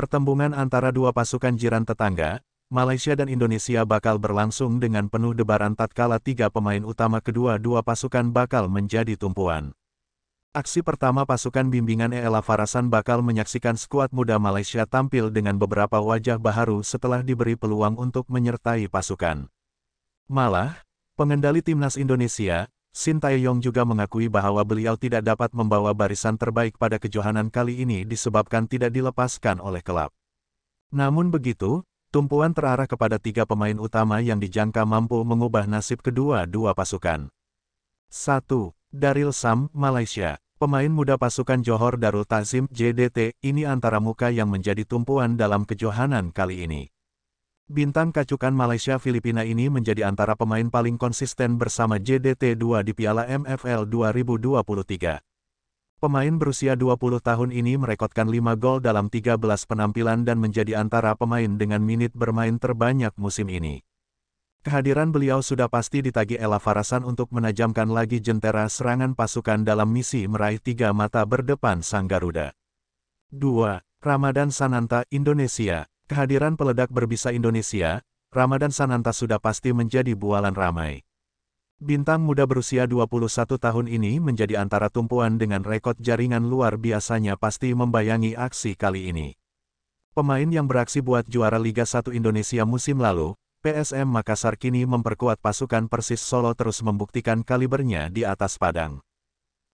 Pertembungan antara dua pasukan jiran tetangga, Malaysia dan Indonesia bakal berlangsung dengan penuh debaran tatkala tiga pemain utama kedua dua pasukan bakal menjadi tumpuan. Aksi pertama pasukan bimbingan Ella Farasan bakal menyaksikan skuad muda Malaysia tampil dengan beberapa wajah baru setelah diberi peluang untuk menyertai pasukan. Malah, pengendali timnas Indonesia, Shin Taeyong juga mengakui bahwa beliau tidak dapat membawa barisan terbaik pada kejohanan kali ini disebabkan tidak dilepaskan oleh klub. Namun begitu, tumpuan terarah kepada tiga pemain utama yang dijangka mampu mengubah nasib kedua-dua pasukan. 1. Daril Sam, Malaysia. Pemain muda pasukan Johor Darul Tazim JDT ini antara muka yang menjadi tumpuan dalam kejohanan kali ini bintang kacukan Malaysia Filipina ini menjadi antara pemain paling konsisten bersama JDT2 di Piala MFL 2023. Pemain berusia 20 tahun ini merekodkan 5 gol dalam 13 penampilan dan menjadi antara pemain dengan minit bermain terbanyak musim ini. Kehadiran beliau sudah pasti ditagi Ella Farasan untuk menajamkan lagi jentera serangan pasukan dalam misi meraih tiga mata berdepan Sang Garuda. 2. Ramadan Sananta, Indonesia Kehadiran peledak berbisa Indonesia, Ramadan Sananta sudah pasti menjadi bualan ramai. Bintang muda berusia 21 tahun ini menjadi antara tumpuan dengan rekod jaringan luar biasanya pasti membayangi aksi kali ini. Pemain yang beraksi buat juara Liga 1 Indonesia musim lalu, PSM Makassar kini memperkuat pasukan Persis Solo terus membuktikan kalibernya di atas padang.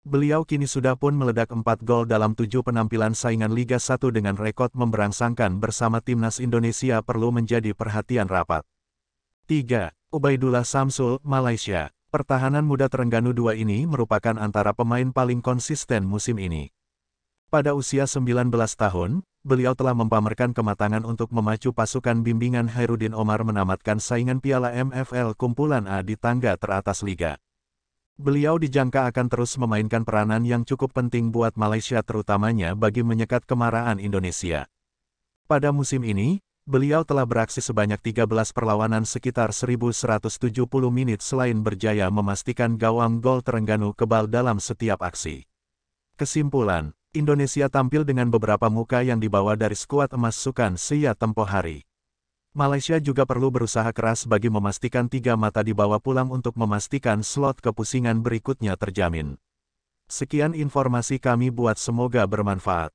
Beliau kini sudah pun meledak 4 gol dalam 7 penampilan saingan Liga 1 dengan rekod memberangsangkan bersama timnas Indonesia perlu menjadi perhatian rapat. 3. Ubaidullah Samsul, Malaysia. Pertahanan muda Terengganu dua ini merupakan antara pemain paling konsisten musim ini. Pada usia 19 tahun, beliau telah mempamerkan kematangan untuk memacu pasukan bimbingan Hairudin Omar menamatkan saingan Piala MFL Kumpulan A di tangga teratas Liga. Beliau dijangka akan terus memainkan peranan yang cukup penting buat Malaysia terutamanya bagi menyekat kemarahan Indonesia. Pada musim ini, beliau telah beraksi sebanyak 13 perlawanan sekitar 1170 menit selain berjaya memastikan gawang gol Terengganu kebal dalam setiap aksi. Kesimpulan, Indonesia tampil dengan beberapa muka yang dibawa dari skuad emas Sukan Sia tempo hari. Malaysia juga perlu berusaha keras bagi memastikan tiga mata dibawa pulang untuk memastikan slot kepusingan berikutnya terjamin. Sekian informasi kami buat semoga bermanfaat.